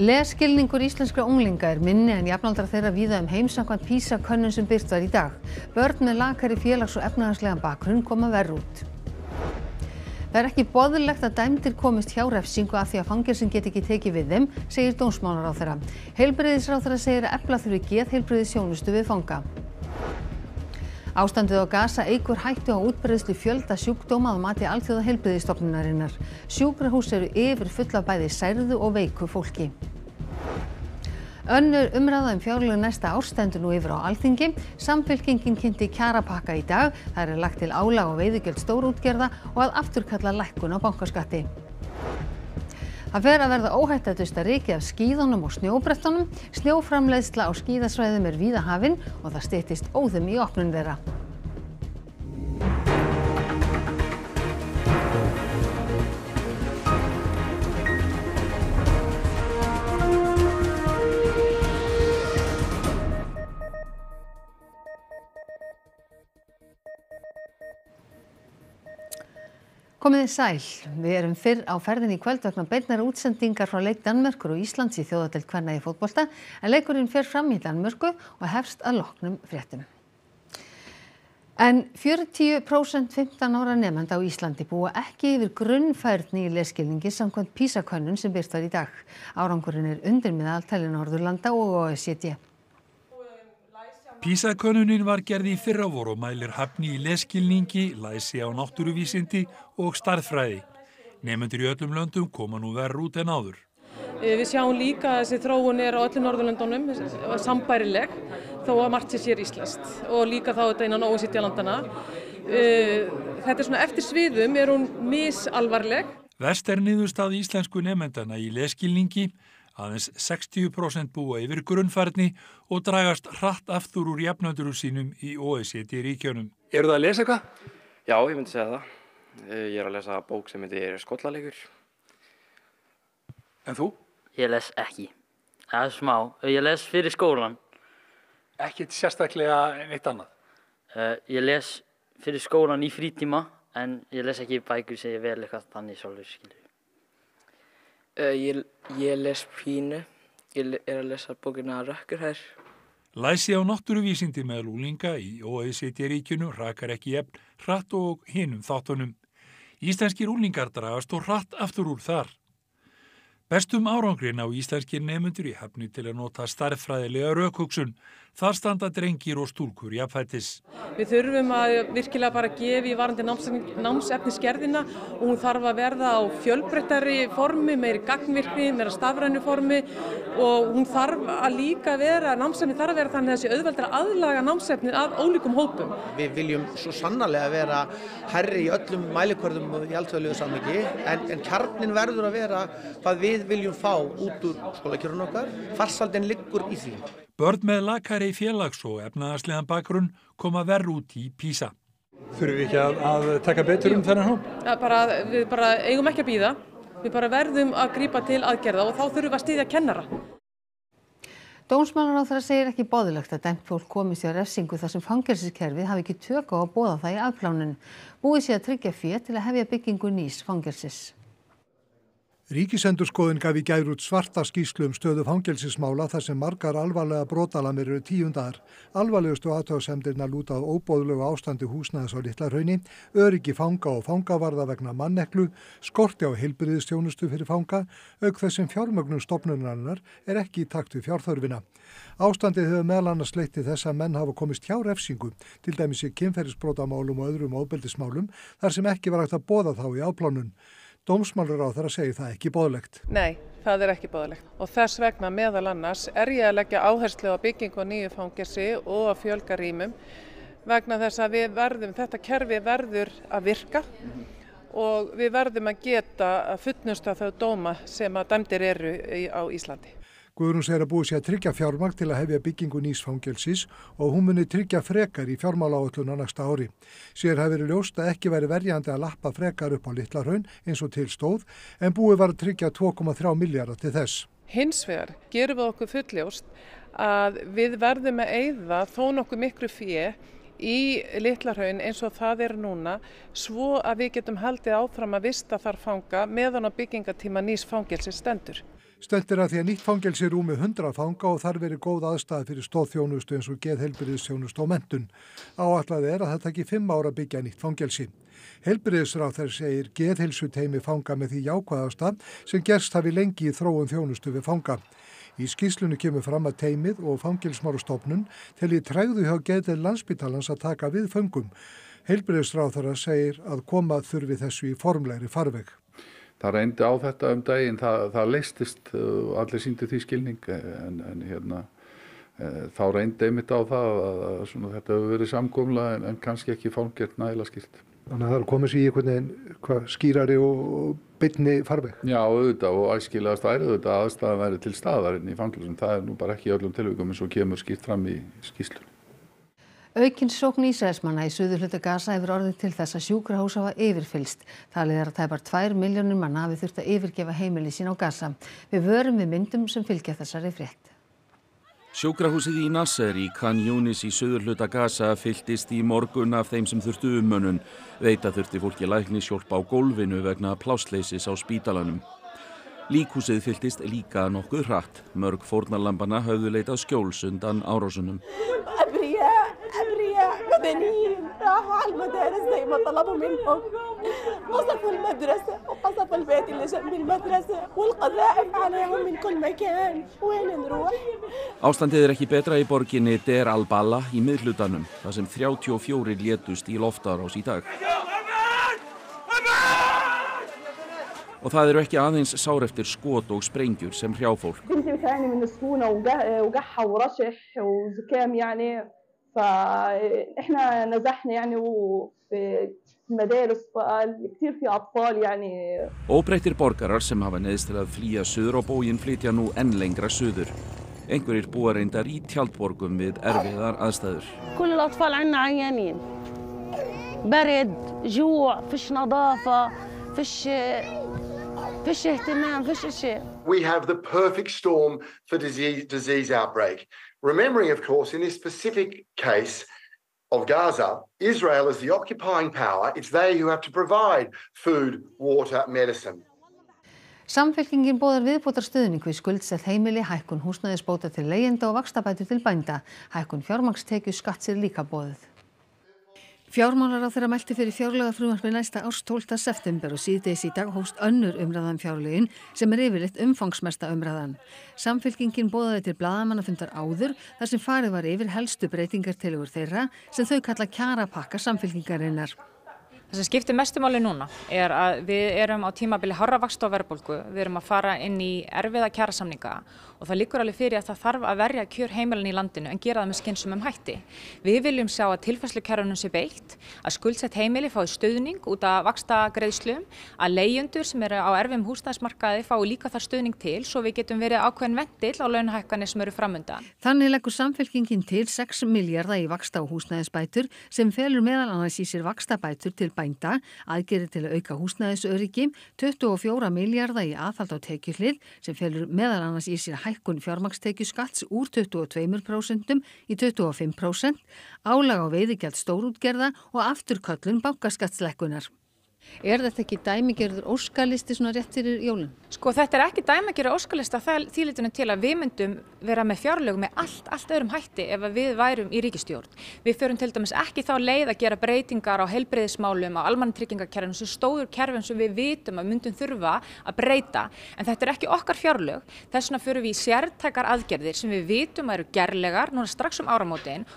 Lesskilningur íslenskra unglinga er minni en jafnaldra þeirra víða um heimsangvæmt písakönnun sem byrt var í dag. Börn með lakari félags- og efnahanslegan bakgrunn koma verð út. Það er ekki boðilegt að dæmdir komist hjá refsingu af því að fangilsin get ekki tekið við þeim, segir dómsmálaráþara. Heilbreyðisráþara segir að efla þurfi geð heilbreyðisjónustu við fanga ástandið á Gaza eykur hættu á útbreiðslu fjölda sjúkdóma að mati Alþjóðaheilbrigðisstofnunarinnar sjúkrahús eru yfir fulla bæði særðu og veiku fólki Önnur umræða um fjárlög næsta árstendur nú yfir á Alþingi. Samfylkingin kynnti kjarapakka í dag. Það er lagt til álag og veiðugjöld stórútgerða og að afturkalla lækkun á bankaskatti það fer að verða óhætt að dusta rykið af skíðunum og snjóbrettunum snjóframleiðsla á skíðasvæðum er víða hafin og það styttist óðum í opnun þeirra Komiði sæl. Við erum fyrr á ferðin í kvöld vegna beitnara útsendingar frá leik Danmörkur og Íslands í þjóðadelt hverna í fótbolta en leikurinn fyrr fram í Danmörku og hefst að loknum fréttum. En 40% 15 ára nefnda á Íslandi búa ekki yfir grunnfærðni í leskilningi samkvæmt písakönnun sem byrst var í dag. Árangurinn er undir með alltæli Norðurlanda og OECD. Písakönnunin var gerði í fyrravor og mælir hafni í leskilningi, læsi á náttúruvísindi og starffræði. Nefnendur í öllum löndum koma nú verður út en áður. Eh, við sjáum líka að þessi þróun er á öllum norðurlöndunum eh, sambærileg þó að margt sé sér íslast og líka þá þetta innan ósítjalandana. E eh, þetta er svona eftir sviðum er hún misalvarleg. Vest er niðurstað íslensku nefnendana í leskilningi Aðeins 60% búa yfir grunnfærni og dragast hratt aftur úr jafnöndurum sínum í OECD ríkjönum. Eru það að lesa eitthvað? Já, ég myndi segja það. Eh, ég er að lesa bók sem myndi er skollalegur. En þú? Ég les ekki. Það er smá. Eh, ég les fyrir skólan. Ekkert sérstaklega en eitt annað? Uh, ég les fyrir skólan í frítíma en ég les ekki bækur sem ég vel eitthvað þannig svolítið skilur. Eh, ég, ég les pínu, ég er að lesa bókina Rökkurhær. Læsi á náttúruvísindi með lúlinga í OECD-ríkjunu rakar ekki jefn hratt og hinum þáttunum. Íslenski rúlingar dragast og hratt aftur úr þar. Bestum árangrin á íslenskir nefnundur í hefni til að nota starffræðilega raukóksun. Þar standa drengir og stúlkur jafnfættis. Við þurfum að virkilega bara gefa í varandi námsefniskerðina og hún þarf að verða á fjölbrettari formi, meiri gagnvirkni, meira stafrænu formi og hún þarf að líka vera, námsefni þarf að vera þannig að þessi auðveldra aðlaga námsefni af ólíkum hópum. Við viljum svo sannarlega vera herri í öllum mælikvörðum í alltöðlegu samviki en, en kjarnin verður að vera hvað við við viljum fá út úr skólakjörun okkar, farsaldin liggur í því. Börn með lakari félags og efnaðarslegan bakgrunn koma verð út í Písa. Þurfum við ekki að, að taka betur um þennan hóp? Ja, bara, við bara eigum ekki að býða, við bara verðum að grýpa til aðgerða og þá þurfum við að stýðja kennara. Dómsmálar á það segir ekki báðilegt að dæmt fólk komi sér refsingu þar sem fangelsinskerfið hafi ekki tök á að bóða það í aðplánun. Búið sé að tryggja fér til að hefja byggingu nýs fangelsis. Ríkisendurskoðin gaf í gæru út svarta skýslu um stöðu fangelsismála þar sem margar alvarlega brotalamir eru tíundar. Alvarlegustu aðtöðsendirna lútað óbóðlegu ástandi húsnaðis á litla rauni, öryggi fanga og fangavarða vegna manneklu, skorti á hilbriðistjónustu fyrir fanga, auk þessum fjármögnum stopnunarinnar er ekki í takt við fjárþörfina. Ástandið hefur meðlanna sleitti þess að menn hafa komist hjá refsingu, til dæmis í kynferðisbrotamálum og öðrum óbeldismálum þar sem ekki var hægt að bóða þá í áplánun. Dómsmálur á þeirra segir það ekki bóðlegt. Nei, það er ekki bóðlegt og þess vegna meðal annars er ég að leggja áherslu á bygging og nýju fangelsi og að fjölga rýmum vegna þess að við verðum, þetta kerfi verður að virka og við verðum að geta að fullnusta þau dóma sem að dæmdir eru á Íslandi. Guðrún segir að búið sé að tryggja fjármagn til að hefja byggingu nýs fangelsis og hún muni tryggja frekar í fjármáláalluna næsta ári. Sér hefur verið ljóst að ekki veri verjandi að lappa frekar upp á Littlarhaun eins og til stóð en búið var að tryggja 2,3 miljardar til þess. Hins vegar gerum við okkur fulljóst að við verðum að eyða þó nokkuð miklu fíi í Littlarhaun eins og það er núna svo að við getum haldið áfram að vista þar fanga meðan á byggingatíma nýs fangelsis stendur. Stönd er að því að nýtt fangelsi rúmi 100 fanga og þar verið góð aðstæði fyrir stóðþjónustu eins og geðhelbriðstjónustu og mentun. Áallega er að það takki 5 ára byggja nýtt fangelsi. Helbriðisráð þær segir geðhelsuteimi fanga með því jákvæðasta sem gerst hafi lengi í þróun þjónustu við fanga. Í skýslunu kemur fram að teimið og fangilsmárastofnun til í træðu hjá getið landsbytalans að taka við fangum. Heilbyrðisráþara segir að koma þurfi þessu í formlegri farveg það reyndi á þetta um daginn, það, það leistist og uh, allir síndi því skilning eh, en, en hérna eh, þá reyndi einmitt á það að, að svona, þetta hefur verið samgómla en, en kannski ekki fangert nægila skilt. Þannig að það er komið sér í einhvern veginn hvað skýrari og bytni farveg? Já, auðvitað og æskilegast værið auðvitað aðstæðan væri til staðarinn í fangilsum, það er nú bara ekki öllum tilvægum eins og kemur skýrt fram í skýslun. Aukin sókn Ísraelsmanna í suðurhluta Gaza hefur orðið til þess að sjúkrahús hafa yfirfylst. Talið er að tæpar 2 miljónir manna hafi þurft að yfirgefa heimili sín á Gaza. Við vörum við myndum sem fylgja þessari frétt. Sjókrahúsið í Nasser í Khan Yunis í söðurhluta Gaza fylltist í morgun af þeim sem þurftu umönnun. Veita þurfti fólki lækni sjálf á gólfinu vegna plásleisis á spítalanum. Líkhúsið fylltist líka nokkuð hratt. Mörg fórnarlampana hafðu leitað skjólsundan árásunum. بنين راحوا على المدارس زي ما طلبوا منهم قصفوا المدرسة وقصفوا البيت اللي جنب المدرسة والقذائف عليهم من كل مكان وين نروح Ástandið er ekki betra í borginni Der al-Balla í miðlutanum þar sem 34 létust í loftarás í dag. Og það eru ekki aðeins sáreftir skot og sprengjur sem hrjáfólk. فاحنا نجحنا يعني في مدارس كتير في اطفال يعني Óbreyttir borgarar sem hafa neðist til að flýja söður á bóginn flytja nú enn lengra söður. Einhverjir búa reyndar í tjaldborgum við erfiðar aðstæður. كل الاطفال عندنا عيانين. برد، جوع، فيش نظافة، فيش فيش اهتمام، فيش شيء we have the perfect storm for disease, disease outbreak. Remembering, of course, in this specific case, of Gaza, Israel is the occupying power. It's they who have to provide food, water, medicine. Samfélkingin bóðar viðbótarstuðning við skuldsett heimili, hækkun húsnæðisbóta til leyenda og vakstabætu til bænda. Hækkun fjármagstekju skatt sér líka bóðuð. Fjármálar á þeirra mælti fyrir fjárlega frumvarfi næsta árs 12. september og síðdeis í dag hóst önnur umræðan um fjárlegin sem er yfirleitt umfangsmesta umræðan. Samfylkingin bóðaði til bladamannafundar áður þar sem farið var yfir helstu breytingartilugur þeirra sem þau kalla kjara pakka samfylkingarinnar. Það sem skiptir mestumáli núna er að við erum á tímabili harra vakst á verðbólgu, við erum að fara inn í erfiða kjærasamninga og það líkur alveg fyrir að það þarf að verja kjör heimilin í landinu en gera það með skynsumum hætti. Við viljum sjá að tilfæslukerfunum sé beitt, að skuldsett heimili fái stöðning út af vaksta greiðslum, að leiðjöndur sem eru á erfum húsnæðismarkaði fái líka það stöðning til svo við getum verið ákveðin vendil á launahækkanir sem eru framöndan. Þannig leggur samfélkingin til 6 miljardar í vaksta og húsnæðisbætur sem felur meðal annars í sér vakstabætur til bænda, aðgerið til að auka húsnæðisöryggi, 24 miljardar í aðhald á tekjuhlið sem felur meðal annars í sér hækkun fjármakstekjuskatts úr 22% í 25%, álag á veiðigjald stórútgerða og afturköllun bankaskattsleikunar. Er þetta ekki dæmigerður óskalisti svona rétt fyrir jólun? Sko þetta er ekki dæmigerður óskalista því litunum til að við myndum vera með fjárlög með allt, allt öðrum hætti ef við værum í ríkistjórn. Við förum til dæmis ekki þá leið að gera breytingar á heilbreyðismálum, á almanntryggingakjærfum, sem stóður kjærfum sem við vitum að myndum þurfa að breyta. En þetta er ekki okkar fjárlög, þess vegna förum við í sértækar aðgerðir sem við vitum að eru gerlegar núna strax um áramótin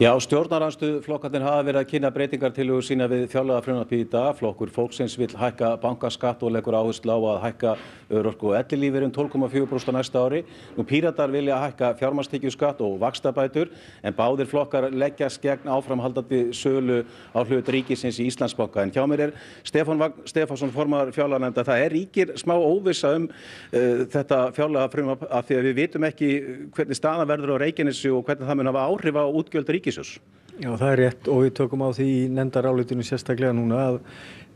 Já, stjórnarhansstuðflokkarnir hafa verið að kynna breytingartilugur sína við fjárlagafrumvarpið í dag. Flokkur fólksins vill hækka bankaskatt og leggur áherslu á að hækka örorku og ellilífeyri um 12,4% á næsta ári. Nú píratar vilja hækka fjármastekjuskatt og vakstabætur en báðir flokkar leggjast gegn áframhaldandi sölu á hlut ríkisins í Íslandsbanka. En hjá mér er Stefán Stefánsson formar fjárlagarnefnda. Það er ríkir smá óvisa um uh, þetta fjárlagarfrum af því að við vitum ekki hvernig staðan verður á Reykjanesi og hvernig það mun hafa áhrif á útgjöld ríkisjós. Já það er rétt og við tökum á því í nefndarálutinu sérstaklega núna að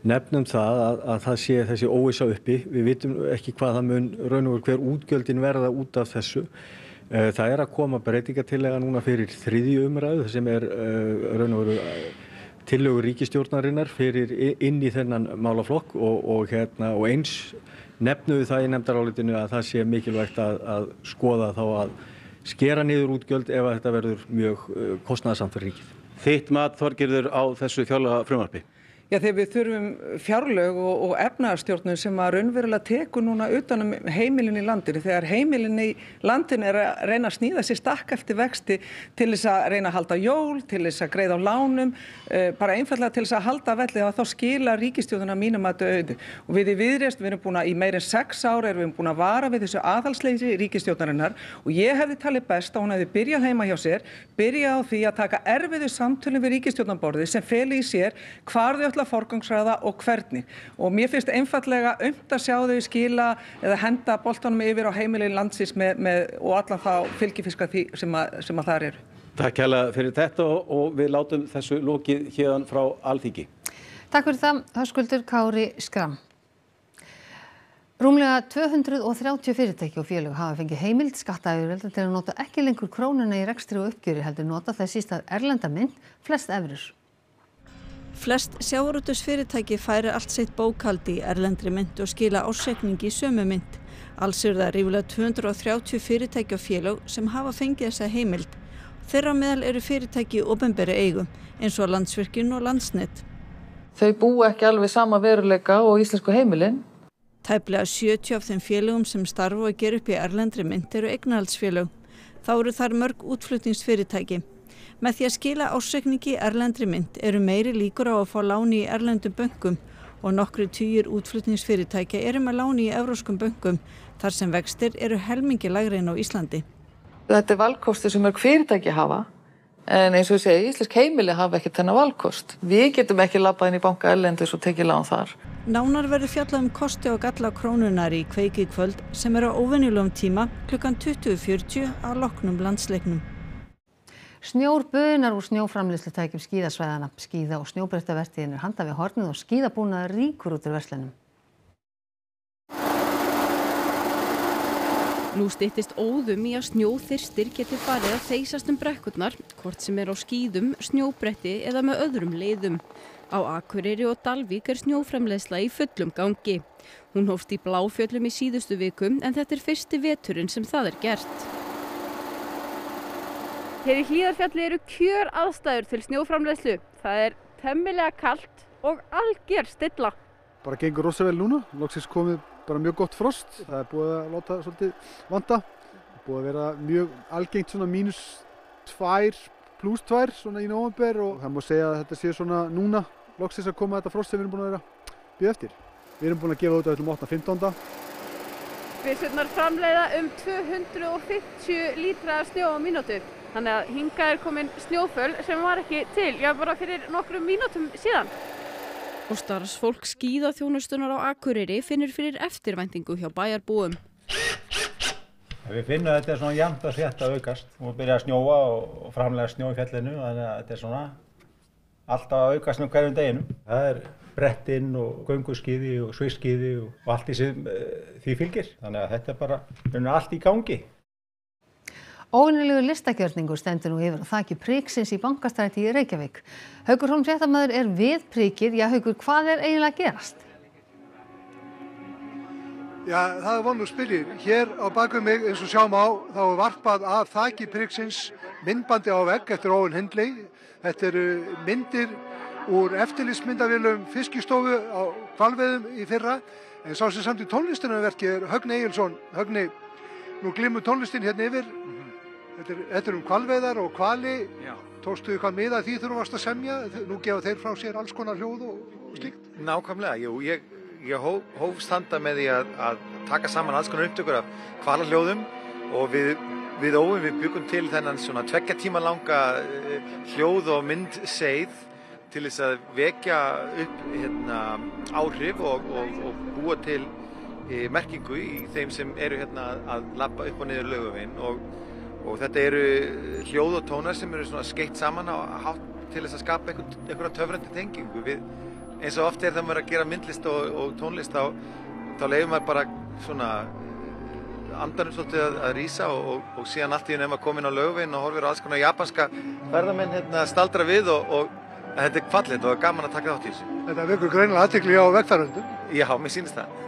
nefnum það að, að það sé þessi óvisa uppi. Við vitum ekki hvað það mun raun og hver útgjöldin verða út af þessu. Eh, það er að koma breytingatillega núna fyrir þriðju umræðu sem er eh, raun og veru eh, tillögur ríkistjórnarinnar fyrir inn í þennan málaflokk og, og, hérna, og eins nefnum við það í nefndaráletinu að það sé mikilvægt að, að skoða þá að skera niður útgjöld ef þetta verður mjög eh, kostnæðsamt fyrir ríkið. Þitt mat, Þorgerður, á þessu fjárlega frumvarfi? Já, þegar við þurfum fjárlög og, og efnaðarstjórnum sem að raunverulega teku núna utanum heimilin í landinu. Þegar heimilin í landinu er að reyna að snýða sér stakk eftir vexti til þess að reyna að halda jól, til þess að greiða á lánum, uh, bara einfallega til þess að halda vellið og þá skila ríkistjóðuna mínum að döðu. Og við í viðrest, við erum búin að í meirinn sex ára erum við búin að vara við þessu aðhalsleisi ríkistjóðnarinnar og ég hefði talið best að hún hefði byrjað heima hjá sér, byrjað ætla að forgangsræða og hvernig. Og mér finnst einfallega ömt að sjá þau skila eða henda boltanum yfir á heimilin landsins með, með, og allan þá fylgifiska því sem að, sem að þar eru. Takk hella fyrir þetta og, og við látum þessu lókið hérdan frá Alþingi. Takk fyrir það, hörskuldur Kári Skram. Rúmlega 230 fyrirtæki og félög hafa fengið heimild skattaauðurveldan til að nota ekki lengur krónuna í rekstri og uppgjöri heldur nota þess í stað erlenda mynd flest efrur. Flest sjávarútusfyrirtæki færi allt sitt bókaldi í erlendri mynd og skila ásegningi í sömu mynd. Alls eru það rífulega 230 fyrirtæki og félag sem hafa fengið þessa heimild. Þeirra meðal eru fyrirtæki í ofenbæri eigum eins og landsvirkjun og landsnett. Þau búa ekki alveg sama veruleika og íslensku heimilin. Tæplega 70 af þeim félagum sem starfu að gera upp í erlendri mynd eru eignahaldsfélag. Þá eru þar mörg útflutningsfyrirtæki. Með því að skila ásökningi erlendri mynd eru meiri líkur á að fá láni í erlendum böngum og nokkru týjir útflutningsfyrirtækja eru með láni í euróskum böngum þar sem vextir eru helmingi lagri en á Íslandi. Þetta er valkosti sem mörg fyrirtæki hafa en eins og ég segi, Íslensk heimili hafa ekkert þennan valkost. Við getum ekki lappað inn í banka erlendis og tekið lán þar. Nánar verður fjallað um kosti og galla krónunar í kveikið kvöld sem eru á ofennilum tíma klukkan 20.40 á loknum landsleiknum. Snjór bunar úr snjóframlýslutækjum skíðasvæðana. Skíða og snjóbreyttavertiðin er handa við hornið og skíðabúnaður ríkur út úr verslunum. Nú stýttist óðum í að snjóþyrstir geti farið að þeysast um brekkurnar, hvort sem er á skíðum, snjóbretti eða með öðrum leiðum. Á Akureyri og Dalvík er snjóframleysla í fullum gangi. Hún hófst í bláfjöllum í síðustu vikum en þetta er fyrsti veturinn sem það er gert. Hér í Hlíðarfjalli eru kjör aðstæður til snjóframlegslu. Það er temmilega kallt og algjör stilla. Bara gengur rosa vel núna. Lóksins komið bara mjög gott frost. Það er búið að láta svolítið vanda. Það er búið að vera mjög algengt svona mínus tvær, pluss tvær svona í november og það má segja að þetta sé svona núna. Lóksins að koma þetta frost sem við erum búin að vera býð eftir. Við erum búin að gefa út um af öllum 8.15. Við setnar framlega um 250 lítra snjó á mínútu. Þannig að hinga er komin snjóföl sem var ekki til, já bara fyrir nokkrum mínútum síðan. Og starfsfólk skýða þjónustunar á Akureyri finnir fyrir eftirvæntingu hjá bæjarbúum. Við finnum að þetta er svona jæmt að setja aukast. Við byrjum að snjóa og framlega snjó í fjellinu, þannig að þetta er svona alltaf að aukast um hverjum deginum. Það er brettinn og gönguskiði og sviskiði og allt því sem eh, því fylgir. Þannig að þetta er bara allt í gangi óvenjulegur listagjörningur stendur nú yfir á þaki priksins í Bankastræti í Reykjavík haukur Hólm fréttamaður er við prikið já Haukur, hvað er eiginlega að gerast? Já, það er vonu spilir hér á bakum mig, eins og sjáum á þá er varpað af þaki priksins myndbandi á vegg eftir Óun Hindley þetta eru myndir úr eftirlýsmyndavilum fiskistofu á kvalveðum í fyrra en sá sem samt í tónlistunarverki er Högni Egilson Högni, nú glimur tónlistin hérna yfir Þetta er, þetta er um kvalveðar og kvali, tóstu ykkur miða því þú varst að semja, nú gefa þeir frá sér alls konar hljóð og, og slikt? Nákvæmlega, jú, ég, ég hóf, hóf standa með því að, að taka saman alls konar upptökur af kvalarhljóðum og við, við óum, við byggum til þennan svona tvekja tíma langa eh, hljóð og myndseið til þess að vekja upp hérna, áhrif og, og, og búa til e, merkingu í þeim sem eru hérna að lappa upp og niður löguvinn og og þetta eru hljóð og tónar sem eru skeitt saman á hátt til þess að skapa einhverja töfrandi tengingu við, eins og ofte er það að vera að gera myndlist og, og tónlist á, þá leiður maður bara svona eh, andanum svolítið að, að rýsa og, og, og síðan allt í hún er maður komin á lögvinn og horfir á alls konar japanska verðamenn hérna staldra við og þetta er kvallit og það er gaman að taka þátt í þessu Þetta vekur greinilega aðtækli á vegfærundum Já, mér sínist það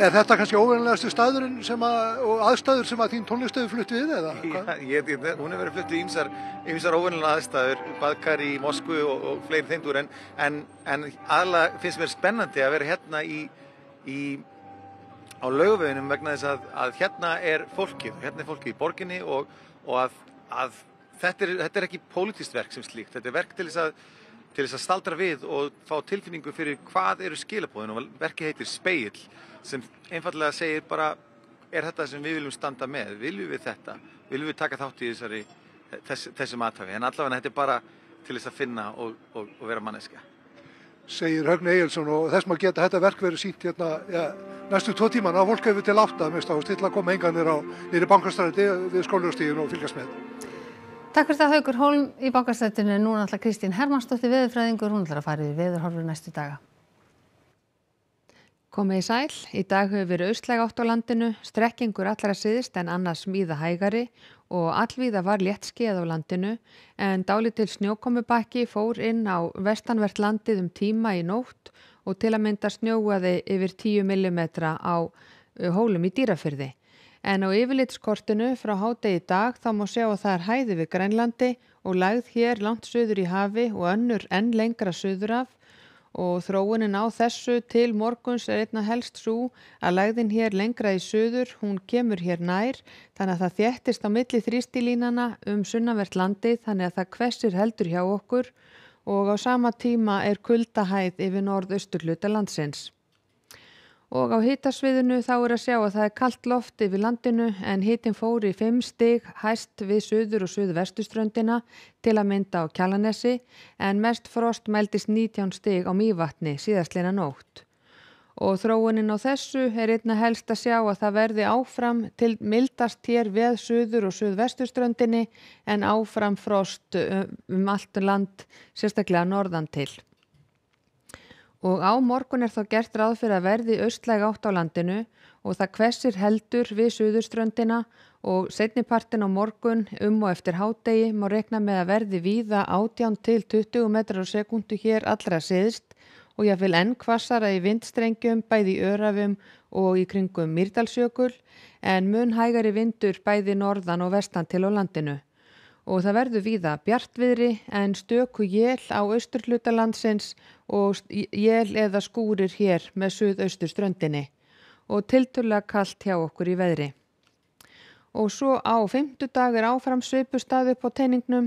Er þetta kannski óveinlegastu staðurinn að, og aðstæður sem að þín tónlist hefur flutt við eða? Já, ég, ég, hún hefur verið flutt við ymsar óveinlega aðstæður, badkar í Moskvu og, og fleiri þeimdur en, en, en aðalega finnst mér spennandi að vera hérna í, í, á lögveginum vegna þess að, að hérna er fólkið, hérna er fólkið í borginni og, og að, að þetta, er, þetta er ekki pólitistverk sem slíkt, þetta er verk til þess að til þess að staldra við og fá tilfinningu fyrir hvað eru skilabóðin og verkið heitir speill sem einfallega segir bara er þetta sem við viljum standa með, viljum við þetta, viljum við taka þátt í þessari, þess, þessum aðtafi en allavega þetta er bara til þess að finna og, og, og vera manneska. Segir Högni Egilson og þess maður geta þetta verk verið sínt hérna ja, næstu tvo tíman á volköfu til átta, minnst á, til að koma enganir á nýri bankastræti við skólaustíðin og fylgjast með. Takk fyrir það Haugur Holm í bankastættinu. Núna ætla Kristín Hermannsdóttir veðurfræðingur. Hún ætlar að fara í veðurhorfur næstu daga. Komið í sæl. Í dag hefur verið austlæg átt á landinu. Strekkingur allra siðist en annars smíða hægari og allvíða var létt skeið á landinu en dálitil snjókomubakki fór inn á vestanvert landið um tíma í nótt og til að mynda snjóaði yfir 10 mm á eh, hólum í dýrafyrði en á yfirlitskortinu frá hádegi dag þá má sjá að það er hæði við Grænlandi og lægð hér langt söður í hafi og önnur enn lengra söður af og þróunin á þessu til morguns er einna helst svo að lægðin hér lengra í söður, hún kemur hér nær þannig að það þjættist á milli þrýstilínana um sunnavert landi þannig að það kvessir heldur hjá okkur og á sama tíma er kuldahæð yfir norðausturluta landsins. Og á hitasviðinu þá er að sjá að það er kallt loft yfir landinu en hitin fór í 5 stig hæst við söður og söðu vestuströndina til að mynda á Kjallanessi en mest frost meldist 19 stig á mývatni síðastleina nótt. Og þróunin á þessu er einna helst að sjá að það verði áfram til mildast hér við söður og söðu vestuströndinni en áfram frost um allt land sérstaklega norðan til og á morgun er þá gert ráð fyrir að verði austlæg átt á landinu og það hversir heldur við suðurströndina og setnipartin á morgun um og eftir hádegi má rekna með að verði víða átján til 20 metrar á sekundu hér allra siðst og ég vil enn kvassara í vindstrengjum bæði í örafum og í kringum Myrdalsjökul en mun hægari vindur bæði norðan og vestan til á landinu og það verður víða bjartviðri en stöku jél á austurhlutalandsins og jél eða skúrir hér með suðausturströndinni og tilturlega kallt hjá okkur í veðri. Og svo á fymtudag er áfram sveipustadi upp á teiningnum,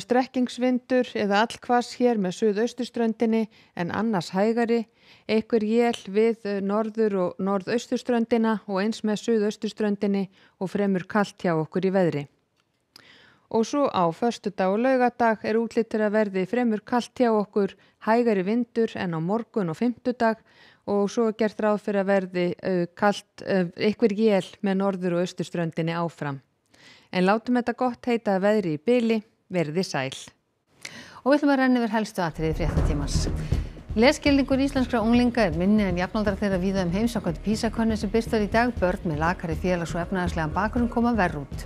strekkingsvindur eða allkvass hér með suðausturströndinni en annars hægari, einhver jél við norður og norðausturströndina og eins með suðausturströndinni og fremur kallt hjá okkur í veðri. Og svo á förstudag og laugadag er útlittir að verði fremur kallt hjá okkur, hægari vindur en á morgun og fymtudag og svo er gert ráð fyrir að verði kallt ykkur jél með norður og austurströndinni áfram. En látum þetta gott heita að veðri í byli, verði sæl. Og við ætlum að renna yfir helstu atriði fréttatímans. Leskildingur íslenskra unglinga er minni en jafnaldra þeirra víða um heimsákvæmt písakonni sem byrstar í dag börn með lakari félags- og efnaðarslega bakgrunn koma verð út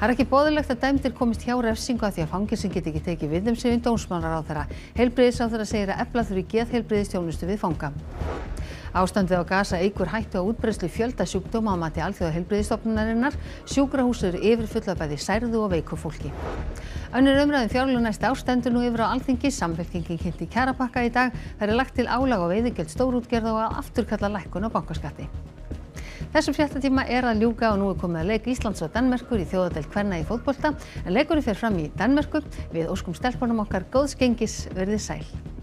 það er ekki boðilegt að dæmdir komist hjá refsingu af því að fangelsin geti ekki tekið við þeim segir dómsmálaráðherra. Heilbriðisáðherra segir að efla þurfi geðheilbriðistjónustu við fanga. Ástandið á gasa eigur hættu á útbreyslu fjölda sjúkdóma á mati alþjóða helbriðistofnunarinnar, sjúkrahúsur yfir fullabæði særðu og veiku fólki. Önnur umræðin um fjárlun næst ástendur nú yfir á alþingi, samfélkingin kynnt í kærapakka í dag, þar er lagt til álag á veiðingjöld stórútgerð og að afturkalla lækkun á bankaskatti þessum fréttatíma er að ljúka og nú er komið að leik Íslands og Danmerkur í þjóðadelt hverna í fótbolta en leikurinn fer fram í Danmerku við óskum stelpunum okkar góðs gengis verðið sæl